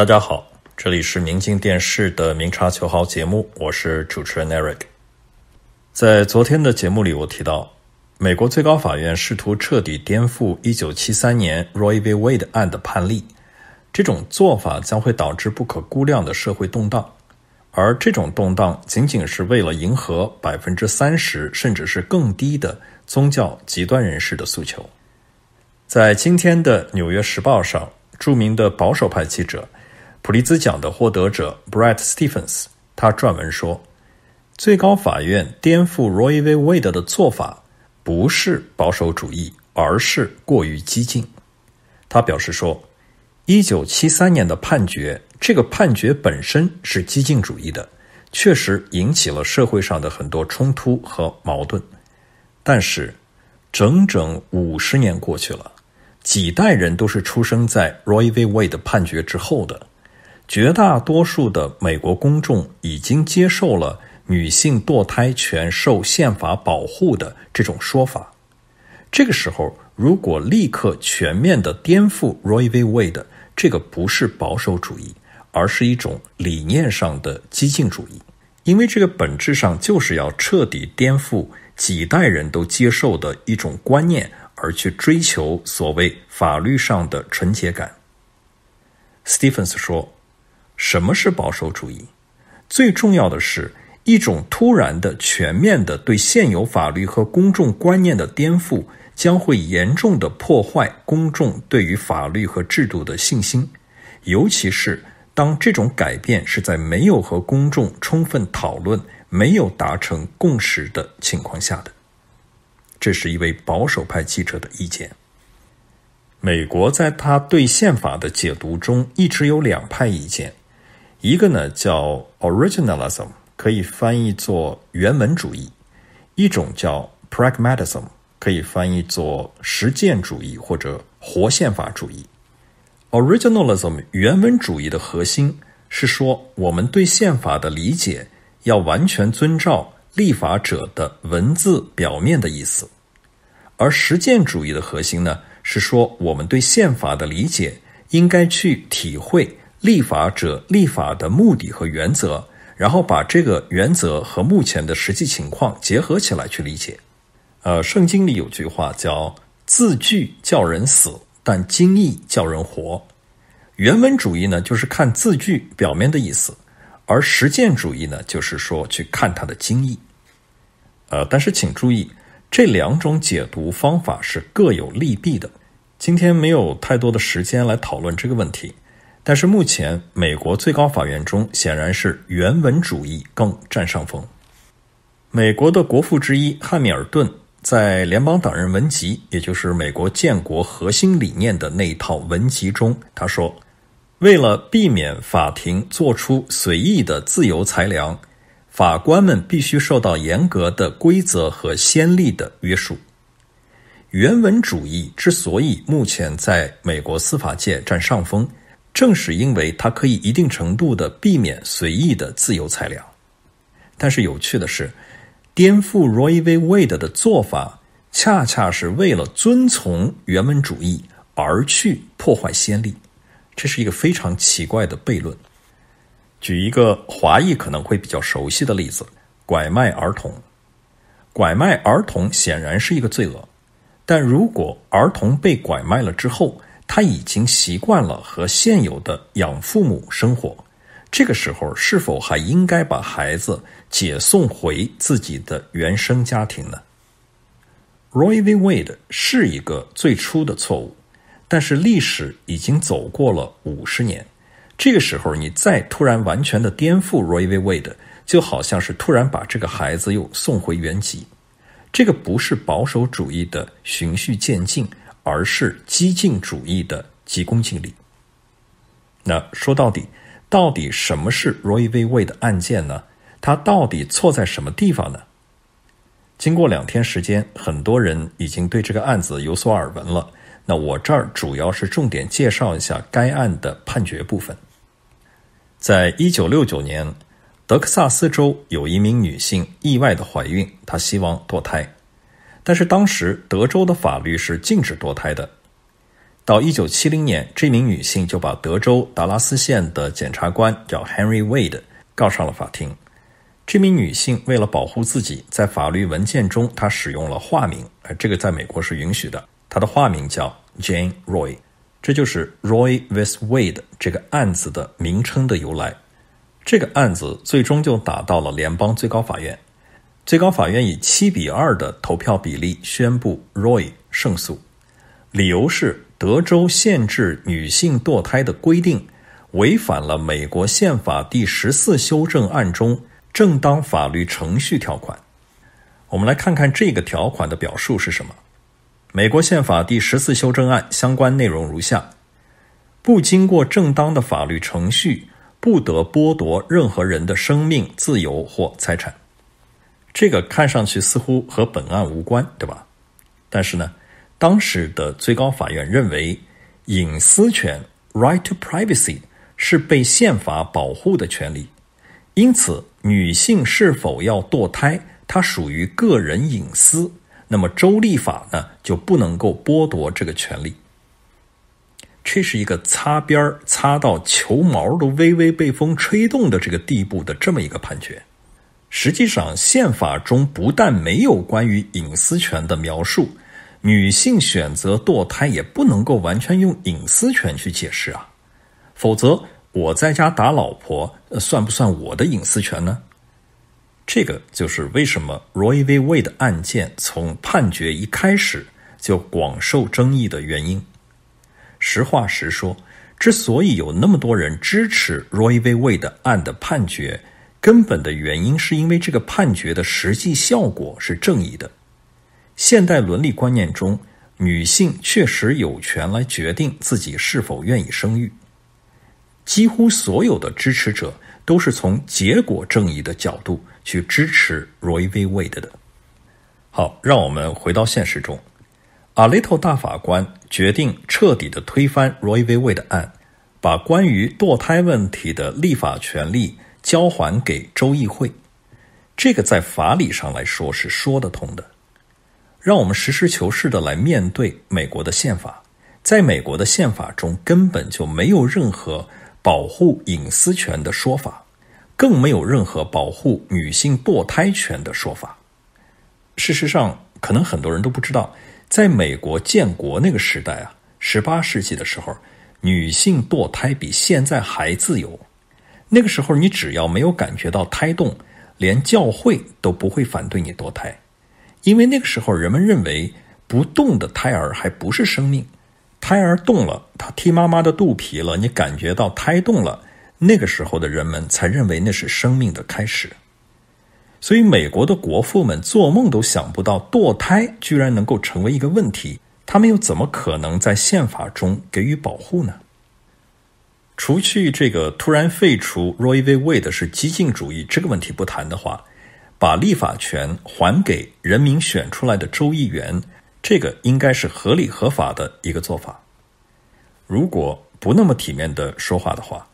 大家好，这里是明镜电视的《明察秋毫》节目，我是主持人 n e r i c 在昨天的节目里，我提到，美国最高法院试图彻底颠覆1973年 Roy v. Wade 案的判例，这种做法将会导致不可估量的社会动荡，而这种动荡仅仅是为了迎合百分之三十甚至是更低的宗教极端人士的诉求。在今天的《纽约时报》上，著名的保守派记者。普利兹奖的获得者 Brett Stephens，他撰文说：“最高法院颠覆 Roy v. Wade 的做法不是保守主义，而是过于激进。”他表示说：“一九七三年的判决，这个判决本身是激进主义的，确实引起了社会上的很多冲突和矛盾。但是，整整五十年过去了，几代人都是出生在 Roy v. Wade 判决之后的。”绝大多数的美国公众已经接受了女性堕胎权受宪法保护的这种说法。这个时候，如果立刻全面的颠覆 Roe v. Wade，这个不是保守主义，而是一种理念上的激进主义。因为这个本质上就是要彻底颠覆几代人都接受的一种观念，而去追求所谓法律上的纯洁感。Stephens 说。什么是保守主义？最重要的是，一种突然的、全面的对现有法律和公众观念的颠覆，将会严重的破坏公众对于法律和制度的信心，尤其是当这种改变是在没有和公众充分讨论、没有达成共识的情况下的。这是一位保守派记者的意见。美国在他对宪法的解读中，一直有两派意见。一个呢叫 originalism，可以翻译作原文主义；一种叫 pragmatism，可以翻译作实践主义或者活宪法主义。originalism 原文主义的核心是说，我们对宪法的理解要完全遵照立法者的文字表面的意思；而实践主义的核心呢，是说我们对宪法的理解应该去体会。立法者立法的目的和原则，然后把这个原则和目前的实际情况结合起来去理解。呃，圣经里有句话叫“字句叫人死，但经义叫人活”。原文主义呢，就是看字句表面的意思；而实践主义呢，就是说去看它的经义。呃，但是请注意，这两种解读方法是各有利弊的。今天没有太多的时间来讨论这个问题。但是目前，美国最高法院中显然是原文主义更占上风。美国的国父之一汉密尔顿在《联邦党人文集》，也就是美国建国核心理念的那一套文集中，他说：“为了避免法庭做出随意的自由裁量，法官们必须受到严格的规则和先例的约束。”原文主义之所以目前在美国司法界占上风，正是因为它可以一定程度的避免随意的自由裁量。但是有趣的是，颠覆 Roy v Wade 的做法，恰恰是为了遵从原文主义而去破坏先例，这是一个非常奇怪的悖论。举一个华裔可能会比较熟悉的例子：拐卖儿童。拐卖儿童显然是一个罪恶，但如果儿童被拐卖了之后，他已经习惯了和现有的养父母生活，这个时候是否还应该把孩子解送回自己的原生家庭呢？Roy v. Wade 是一个最初的错误，但是历史已经走过了五十年，这个时候你再突然完全的颠覆 Roy v. Wade，就好像是突然把这个孩子又送回原籍，这个不是保守主义的循序渐进。而是激进主义的急功近利。那说到底，到底什么是 Roe v. Wade 案件呢？它到底错在什么地方呢？经过两天时间，很多人已经对这个案子有所耳闻了。那我这儿主要是重点介绍一下该案的判决部分。在一九六九年，德克萨斯州有一名女性意外的怀孕，她希望堕胎。但是当时德州的法律是禁止堕胎的。到一九七零年，这名女性就把德州达拉斯县的检察官叫 Henry Wade 告上了法庭。这名女性为了保护自己，在法律文件中她使用了化名，而这个在美国是允许的。她的化名叫 Jane Roy，这就是 Roy vs Wade 这个案子的名称的由来。这个案子最终就打到了联邦最高法院。最高法院以七比二的投票比例宣布 Roy 胜诉，理由是德州限制女性堕胎的规定违反了美国宪法第十四修正案中正当法律程序条款。我们来看看这个条款的表述是什么。美国宪法第十四修正案相关内容如下：不经过正当的法律程序，不得剥夺任何人的生命、自由或财产。这个看上去似乎和本案无关，对吧？但是呢，当时的最高法院认为，隐私权 （right to privacy） 是被宪法保护的权利，因此女性是否要堕胎，它属于个人隐私，那么州立法呢就不能够剥夺这个权利。这是一个擦边儿，擦到球毛都微微被风吹动的这个地步的这么一个判决。实际上，宪法中不但没有关于隐私权的描述，女性选择堕胎也不能够完全用隐私权去解释啊。否则，我在家打老婆，算不算我的隐私权呢？这个就是为什么 r o y v. Wade 案件从判决一开始就广受争议的原因。实话实说，之所以有那么多人支持 r o y v. Wade 案的判决，根本的原因是因为这个判决的实际效果是正义的。现代伦理观念中，女性确实有权来决定自己是否愿意生育。几乎所有的支持者都是从结果正义的角度去支持 Roy v Wade 的。好，让我们回到现实中。阿列特大法官决定彻底的推翻 Roy v Wade 案，把关于堕胎问题的立法权利。交还给州议会，这个在法理上来说是说得通的。让我们实事求是的来面对美国的宪法。在美国的宪法中，根本就没有任何保护隐私权的说法，更没有任何保护女性堕胎权的说法。事实上，可能很多人都不知道，在美国建国那个时代啊，十八世纪的时候，女性堕胎比现在还自由。那个时候，你只要没有感觉到胎动，连教会都不会反对你堕胎，因为那个时候人们认为不动的胎儿还不是生命，胎儿动了，他踢妈妈的肚皮了，你感觉到胎动了，那个时候的人们才认为那是生命的开始。所以，美国的国父们做梦都想不到堕胎居然能够成为一个问题，他们又怎么可能在宪法中给予保护呢？除去这个突然废除 Roe v. Wade 是激进主义这个问题不谈的话，把立法权还给人民选出来的州议员，这个应该是合理合法的一个做法。如果不那么体面的说话的话，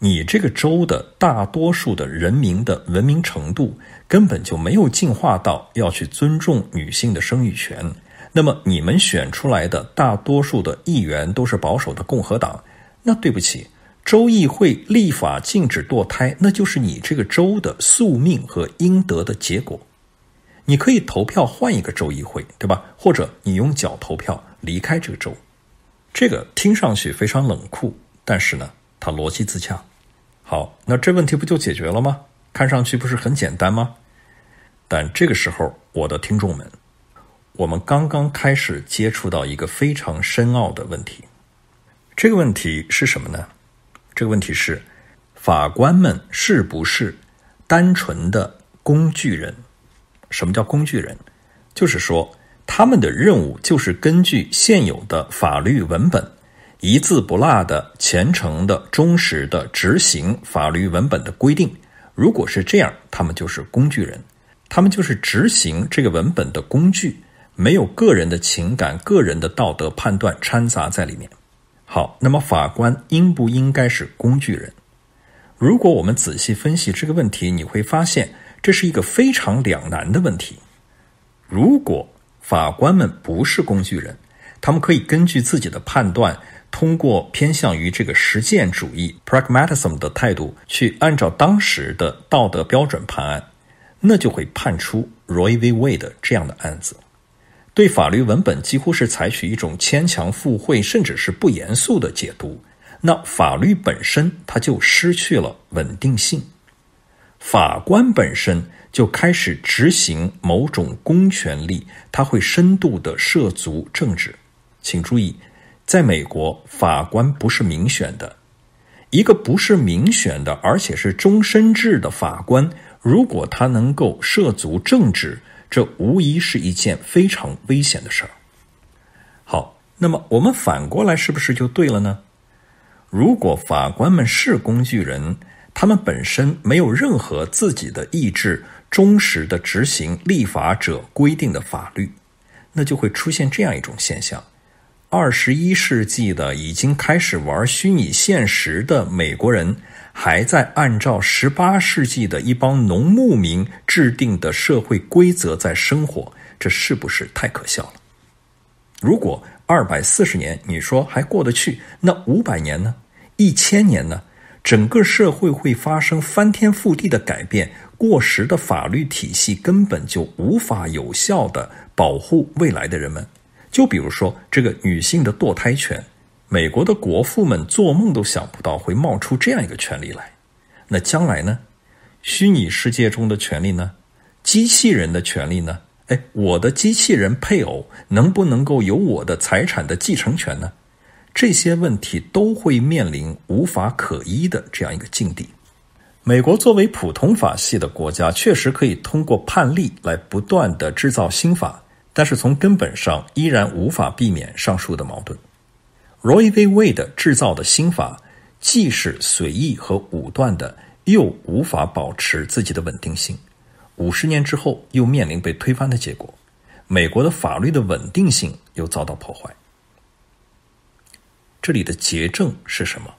你这个州的大多数的人民的文明程度根本就没有进化到要去尊重女性的生育权，那么你们选出来的大多数的议员都是保守的共和党。那对不起，州议会立法禁止堕胎，那就是你这个州的宿命和应得的结果。你可以投票换一个州议会，对吧？或者你用脚投票离开这个州。这个听上去非常冷酷，但是呢，它逻辑自洽。好，那这问题不就解决了吗？看上去不是很简单吗？但这个时候，我的听众们，我们刚刚开始接触到一个非常深奥的问题。这个问题是什么呢？这个问题是，法官们是不是单纯的工具人？什么叫工具人？就是说，他们的任务就是根据现有的法律文本，一字不落的、虔诚的、忠实的执行法律文本的规定。如果是这样，他们就是工具人，他们就是执行这个文本的工具，没有个人的情感、个人的道德判断掺杂在里面。好，那么法官应不应该是工具人？如果我们仔细分析这个问题，你会发现这是一个非常两难的问题。如果法官们不是工具人，他们可以根据自己的判断，通过偏向于这个实践主义 （pragmatism） 的态度，去按照当时的道德标准判案，那就会判出 r o y v. Wade 这样的案子。对法律文本几乎是采取一种牵强附会，甚至是不严肃的解读，那法律本身它就失去了稳定性。法官本身就开始执行某种公权力，它会深度的涉足政治。请注意，在美国，法官不是民选的，一个不是民选的，而且是终身制的法官，如果他能够涉足政治。这无疑是一件非常危险的事儿。好，那么我们反过来是不是就对了呢？如果法官们是工具人，他们本身没有任何自己的意志，忠实的执行立法者规定的法律，那就会出现这样一种现象：二十一世纪的已经开始玩虚拟现实的美国人。还在按照十八世纪的一帮农牧民制定的社会规则在生活，这是不是太可笑了？如果二百四十年你说还过得去，那五百年呢？一千年呢？整个社会会发生翻天覆地的改变，过时的法律体系根本就无法有效的保护未来的人们。就比如说这个女性的堕胎权。美国的国父们做梦都想不到会冒出这样一个权利来，那将来呢？虚拟世界中的权利呢？机器人的权利呢？哎，我的机器人配偶能不能够有我的财产的继承权呢？这些问题都会面临无法可依的这样一个境地。美国作为普通法系的国家，确实可以通过判例来不断的制造新法，但是从根本上依然无法避免上述的矛盾。Roy v. Wade 制造的新法既是随意和武断的，又无法保持自己的稳定性。五十年之后，又面临被推翻的结果。美国的法律的稳定性又遭到破坏。这里的结症是什么？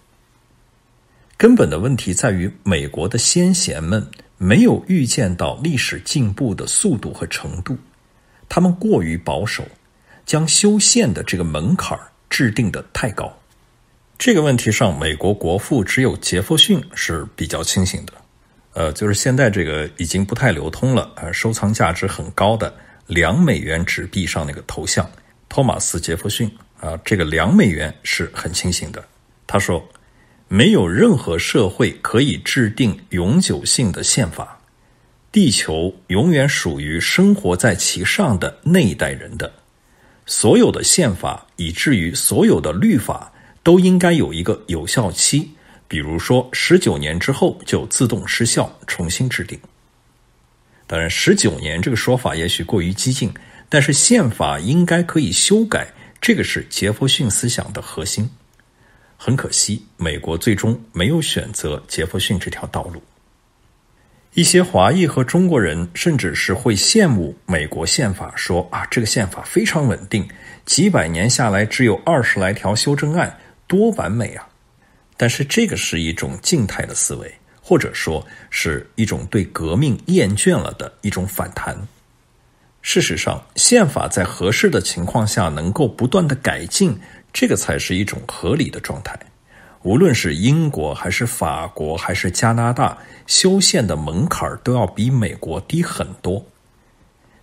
根本的问题在于美国的先贤们没有预见到历史进步的速度和程度，他们过于保守，将修宪的这个门槛儿。制定的太高，这个问题上，美国国父只有杰弗逊是比较清醒的。呃，就是现在这个已经不太流通了啊，收藏价值很高的两美元纸币上那个头像托马斯·杰弗逊啊，这个两美元是很清醒的。他说：“没有任何社会可以制定永久性的宪法，地球永远属于生活在其上的那一代人的。”所有的宪法，以至于所有的律法，都应该有一个有效期。比如说，十九年之后就自动失效，重新制定。当然，十九年这个说法也许过于激进，但是宪法应该可以修改，这个是杰弗逊思想的核心。很可惜，美国最终没有选择杰弗逊这条道路。一些华裔和中国人，甚至是会羡慕美国宪法，说啊，这个宪法非常稳定，几百年下来只有二十来条修正案，多完美啊！但是这个是一种静态的思维，或者说是一种对革命厌倦了的一种反弹。事实上，宪法在合适的情况下能够不断的改进，这个才是一种合理的状态。无论是英国还是法国还是加拿大，修宪的门槛都要比美国低很多。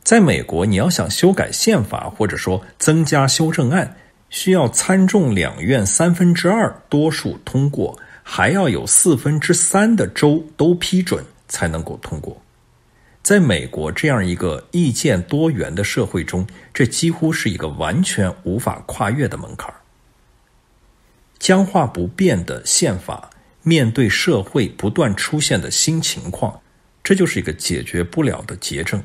在美国，你要想修改宪法或者说增加修正案，需要参众两院三分之二多数通过，还要有四分之三的州都批准才能够通过。在美国这样一个意见多元的社会中，这几乎是一个完全无法跨越的门槛。僵化不变的宪法，面对社会不断出现的新情况，这就是一个解决不了的结症。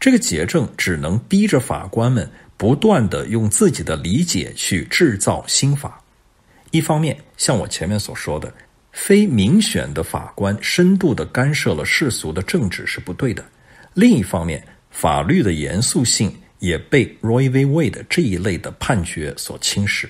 这个结症只能逼着法官们不断的用自己的理解去制造新法。一方面，像我前面所说的，非民选的法官深度的干涉了世俗的政治是不对的；另一方面，法律的严肃性也被 Roy v. Wade 这一类的判决所侵蚀。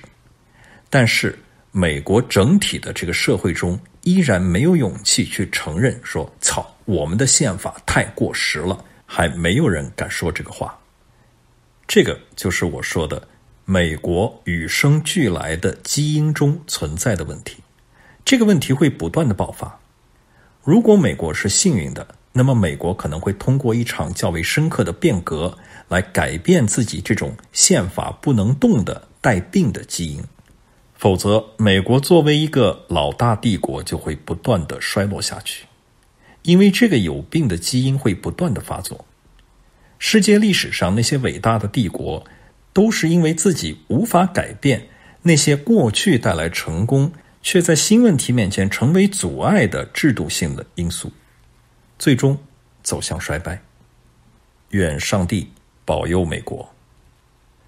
但是，美国整体的这个社会中，依然没有勇气去承认说“操，我们的宪法太过时了”，还没有人敢说这个话。这个就是我说的美国与生俱来的基因中存在的问题。这个问题会不断的爆发。如果美国是幸运的，那么美国可能会通过一场较为深刻的变革来改变自己这种宪法不能动的带病的基因。否则，美国作为一个老大帝国，就会不断的衰落下去，因为这个有病的基因会不断的发作。世界历史上那些伟大的帝国，都是因为自己无法改变那些过去带来成功，却在新问题面前成为阻碍的制度性的因素，最终走向衰败。愿上帝保佑美国。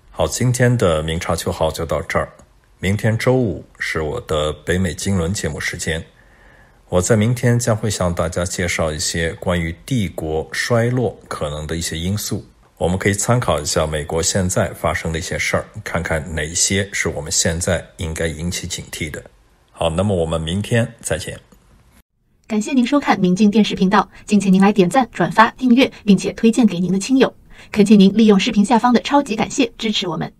好，今天的明察秋毫就到这儿。明天周五是我的北美金轮节目时间，我在明天将会向大家介绍一些关于帝国衰落可能的一些因素，我们可以参考一下美国现在发生的一些事儿，看看哪些是我们现在应该引起警惕的。好，那么我们明天再见。感谢您收看明镜电视频道，敬请您来点赞、转发、订阅，并且推荐给您的亲友。恳请您利用视频下方的超级感谢支持我们。